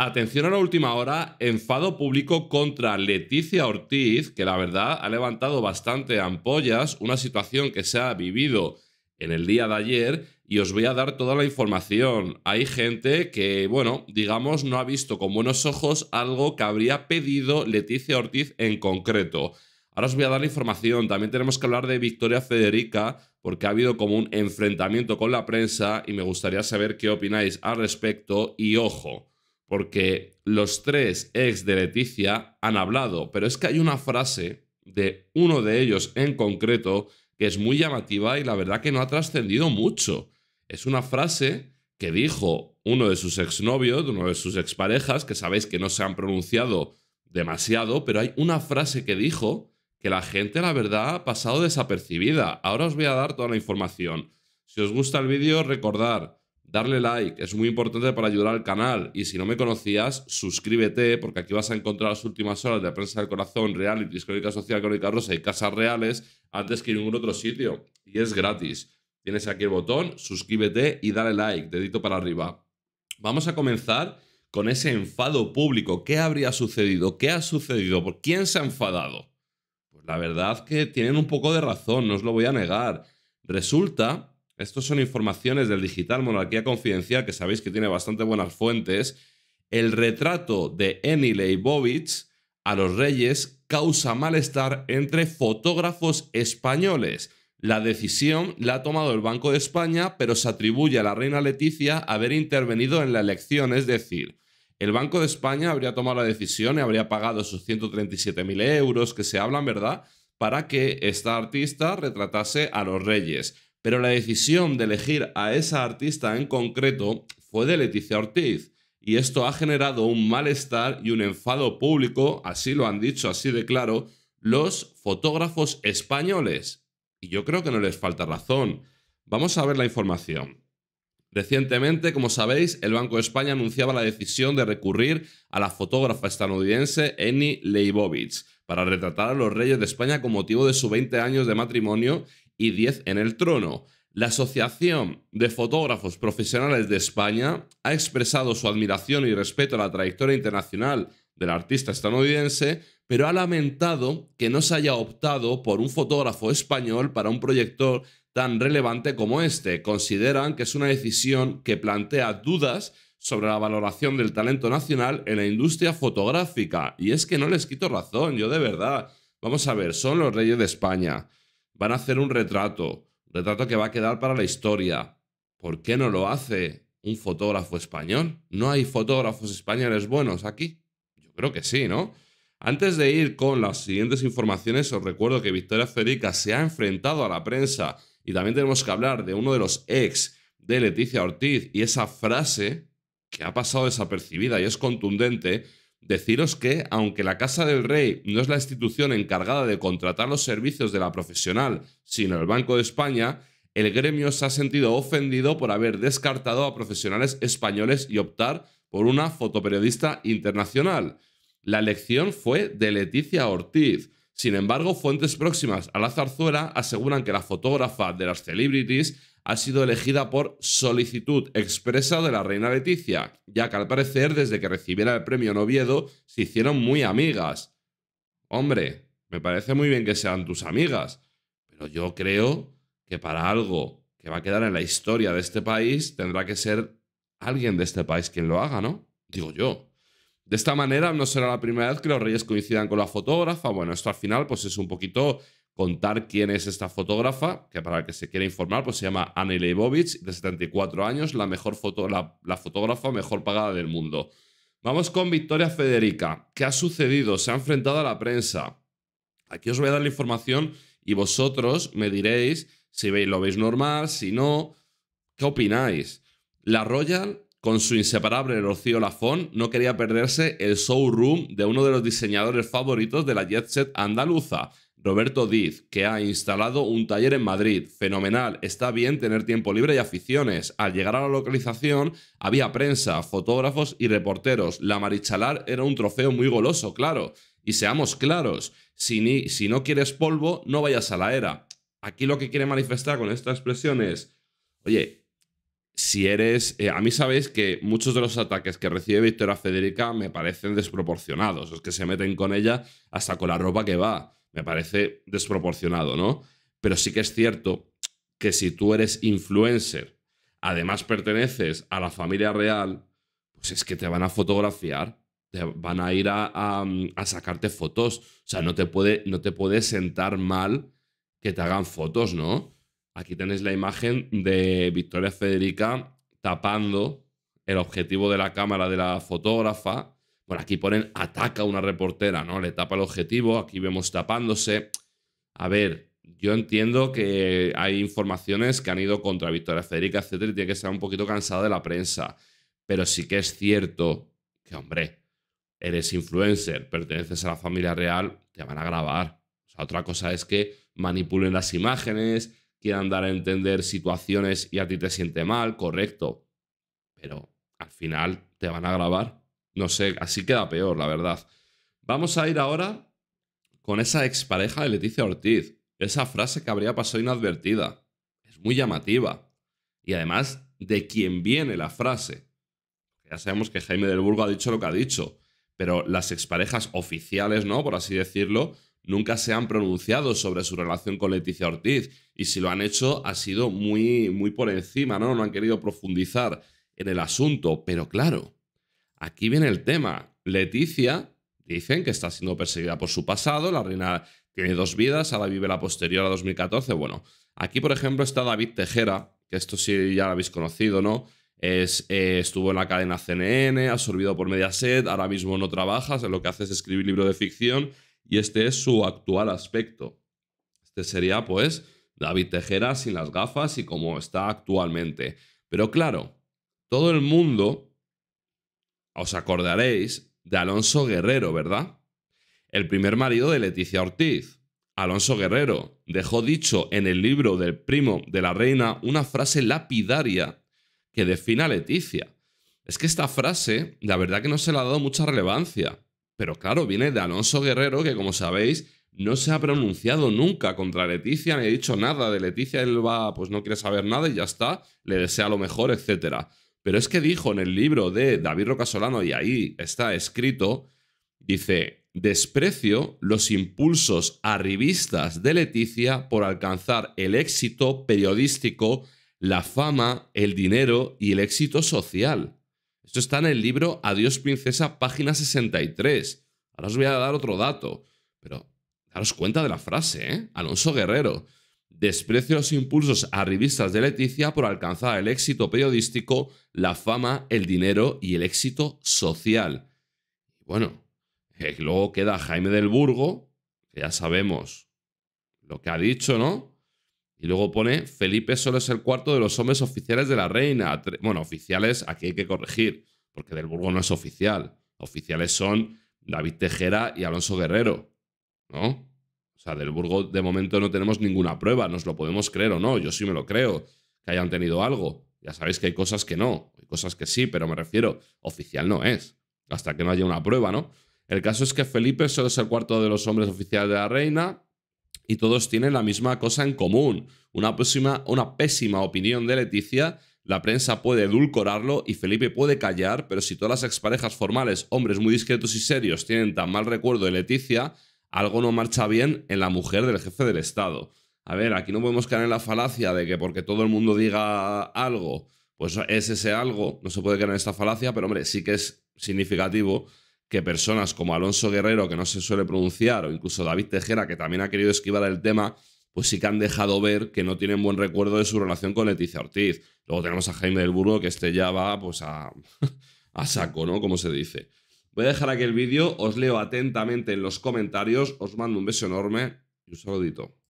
Atención a la última hora, enfado público contra Leticia Ortiz, que la verdad ha levantado bastante ampollas, una situación que se ha vivido en el día de ayer y os voy a dar toda la información. Hay gente que, bueno, digamos, no ha visto con buenos ojos algo que habría pedido Leticia Ortiz en concreto. Ahora os voy a dar la información. También tenemos que hablar de Victoria Federica, porque ha habido como un enfrentamiento con la prensa y me gustaría saber qué opináis al respecto. Y ojo, porque los tres ex de Leticia han hablado, pero es que hay una frase de uno de ellos en concreto que es muy llamativa y la verdad que no ha trascendido mucho. Es una frase que dijo uno de sus exnovios, uno de sus exparejas, que sabéis que no se han pronunciado demasiado, pero hay una frase que dijo que la gente, la verdad, ha pasado desapercibida. Ahora os voy a dar toda la información. Si os gusta el vídeo, recordad darle like, es muy importante para ayudar al canal. Y si no me conocías, suscríbete, porque aquí vas a encontrar las últimas horas de Prensa del Corazón, y Crónica Social, Crónica Rosa y Casas Reales antes que en ningún otro sitio. Y es gratis. Tienes aquí el botón, suscríbete y dale like, dedito para arriba. Vamos a comenzar con ese enfado público. ¿Qué habría sucedido? ¿Qué ha sucedido? ¿Por quién se ha enfadado? Pues la verdad que tienen un poco de razón, no os lo voy a negar. Resulta estos son informaciones del digital Monarquía Confidencial, que sabéis que tiene bastante buenas fuentes. El retrato de Eni Leibovitz a los reyes causa malestar entre fotógrafos españoles. La decisión la ha tomado el Banco de España, pero se atribuye a la reina Leticia haber intervenido en la elección, es decir, el Banco de España habría tomado la decisión y habría pagado sus 137.000 euros que se hablan, ¿verdad?, para que esta artista retratase a los reyes. Pero la decisión de elegir a esa artista en concreto fue de Leticia Ortiz, y esto ha generado un malestar y un enfado público, así lo han dicho así de claro, los fotógrafos españoles. Y yo creo que no les falta razón. Vamos a ver la información. Recientemente, como sabéis, el Banco de España anunciaba la decisión de recurrir a la fotógrafa estadounidense Annie Leibovitz para retratar a los reyes de España con motivo de sus 20 años de matrimonio y 10 en el trono. La Asociación de Fotógrafos Profesionales de España ha expresado su admiración y respeto a la trayectoria internacional del artista estadounidense, pero ha lamentado que no se haya optado por un fotógrafo español para un proyector tan relevante como este. Consideran que es una decisión que plantea dudas sobre la valoración del talento nacional en la industria fotográfica. Y es que no les quito razón, yo de verdad. Vamos a ver, son los reyes de España. Van a hacer un retrato, retrato que va a quedar para la historia. ¿Por qué no lo hace un fotógrafo español? ¿No hay fotógrafos españoles buenos aquí? Yo creo que sí, ¿no? Antes de ir con las siguientes informaciones, os recuerdo que Victoria Federica se ha enfrentado a la prensa y también tenemos que hablar de uno de los ex de Leticia Ortiz y esa frase que ha pasado desapercibida y es contundente deciros que, aunque la Casa del Rey no es la institución encargada de contratar los servicios de la profesional, sino el Banco de España, el gremio se ha sentido ofendido por haber descartado a profesionales españoles y optar por una fotoperiodista internacional. La elección fue de Leticia Ortiz. Sin embargo, fuentes próximas a la zarzuela aseguran que la fotógrafa de las celebrities ha sido elegida por solicitud expresa de la reina Leticia, ya que al parecer desde que recibiera el premio Noviedo se hicieron muy amigas. Hombre, me parece muy bien que sean tus amigas, pero yo creo que para algo que va a quedar en la historia de este país tendrá que ser alguien de este país quien lo haga, ¿no? Digo yo. De esta manera no será la primera vez que los reyes coincidan con la fotógrafa. Bueno, esto al final pues es un poquito contar quién es esta fotógrafa, que para el que se quiera informar, pues se llama Anne Leibovitz, de 74 años, la, mejor foto, la, fotógrafa mejor pagada del mundo. Vamos con Victoria Federica. ¿Qué ha sucedido? Se ha enfrentado a la prensa. Aquí os voy a dar la información y vosotros me diréis si veis, lo veis normal, si no, qué opináis. La Royal, con su inseparable Rocío Lafón, no quería perderse el showroom de uno de los diseñadores favoritos de la jet set andaluza, Roberto Diz, que ha instalado un taller en Madrid. Fenomenal, está bien tener tiempo libre y aficiones. Al llegar a la localización había prensa, fotógrafos y reporteros. La Marichalar era un trofeo muy goloso, claro. Y seamos claros, si, no quieres polvo, no vayas a la era. Aquí lo que quiere manifestar con esta expresión es, oye, si eres... Eh, a mí sabéis que muchos de los ataques que recibe Victoria Federica me parecen desproporcionados, es que se meten con ella hasta con la ropa que va me parece desproporcionado, ¿no? Pero sí que es cierto que si tú eres influencer, además perteneces a la familia real, pues es que te van a fotografiar, te van a ir mm, a, sacarte fotos. O sea, no te, puede, no te puede sentar mal que te hagan fotos, ¿no? Aquí tenéis la imagen de Victoria Federica tapando el objetivo de la cámara de la fotógrafa bueno, aquí ponen ataca a una reportera, ¿no? Le tapa el objetivo, aquí vemos tapándose. A ver, yo entiendo que hay informaciones que han ido contra Victoria Federica, etcétera, y tiene que ser un poquito cansada de la prensa. Pero sí que es cierto que, hombre, eres influencer, perteneces a la familia real, te van a grabar. O sea, otra cosa es que manipulen las imágenes, quieran dar a entender situaciones y a ti te siente mal, correcto. Pero al final te van a grabar. No sé, así queda peor, la verdad. Vamos a ir ahora con esa expareja de Leticia Ortiz. Esa frase que habría pasado inadvertida. Es muy llamativa. Y además, de quién viene la frase. Ya sabemos que Jaime del Burgo ha dicho lo que ha dicho, pero las exparejas oficiales, ¿no? Por así decirlo, nunca se han pronunciado sobre su relación con Leticia Ortiz. Y si lo han hecho, ha sido muy, muy por encima, ¿no? No han querido profundizar en el asunto. Pero claro, Aquí viene el tema. Leticia, dicen que está siendo perseguida por su pasado, la reina tiene dos vidas, ahora vive la posterior a 2014. Bueno, aquí por ejemplo está David Tejera, que esto sí ya lo habéis conocido, ¿no? Eh, estuvo en la cadena CNN, absorbido por Mediaset, ahora mismo no trabaja, lo que hace es escribir libro de ficción y este es su actual aspecto. Este sería pues David Tejera sin las gafas y como está actualmente. Pero claro, todo el mundo os acordaréis de Alonso Guerrero, ¿verdad? El primer marido de Leticia Ortiz. Alonso Guerrero dejó dicho en el libro del primo de la reina una frase lapidaria que define a Leticia. Es que esta frase, la verdad que no se le ha dado mucha relevancia, pero claro, viene de Alonso Guerrero que como sabéis no se ha pronunciado nunca contra Leticia, ni ha dicho nada de Leticia, él va, pues no quiere saber nada y ya está, le desea lo mejor, etcétera. Pero es que dijo en el libro de David Rocasolano, y ahí está escrito, dice, desprecio los impulsos arribistas de Leticia por alcanzar el éxito periodístico, la fama, el dinero y el éxito social. Esto está en el libro Adiós Princesa, página 63. Ahora os voy a dar otro dato, pero daros cuenta de la frase, ¿eh? Alonso Guerrero desprecio los impulsos revistas de Leticia por alcanzar el éxito periodístico, la fama, el dinero y el éxito social. Bueno, eh, luego queda Jaime del Burgo, que ya sabemos lo que ha dicho, ¿no? Y luego pone, Felipe solo es el cuarto de los hombres oficiales de la reina. Bueno, oficiales, aquí hay que corregir, porque del Burgo no es oficial. Oficiales son David Tejera y Alonso Guerrero, ¿no? O sea, del Burgo de momento no tenemos ninguna prueba, nos lo podemos creer o no, yo sí me lo creo, que hayan tenido algo. Ya sabéis que hay cosas que no, hay cosas que sí, pero me refiero, oficial no es, hasta que no haya una prueba, ¿no? El caso es que Felipe solo es el cuarto de los hombres oficiales de la reina y todos tienen la misma cosa en común, una pésima, una pésima opinión de Leticia la prensa puede edulcorarlo y Felipe puede callar, pero si todas las exparejas formales, hombres muy discretos y serios, tienen tan mal recuerdo de Leticia, algo no marcha bien en la mujer del jefe del Estado. A ver, aquí no podemos caer en la falacia de que porque todo el mundo diga algo, pues es ese algo, no se puede caer en esta falacia, pero hombre, sí que es significativo que personas como Alonso Guerrero, que no se suele pronunciar, o incluso David Tejera, que también ha querido esquivar el tema, pues sí que han dejado ver que no tienen buen recuerdo de su relación con Leticia Ortiz. Luego tenemos a Jaime del Burgo, que este ya va pues a saco, ¿no? Como se dice. Voy a dejar aquí el vídeo, os leo atentamente en los comentarios, os mando un beso enorme y un saludito.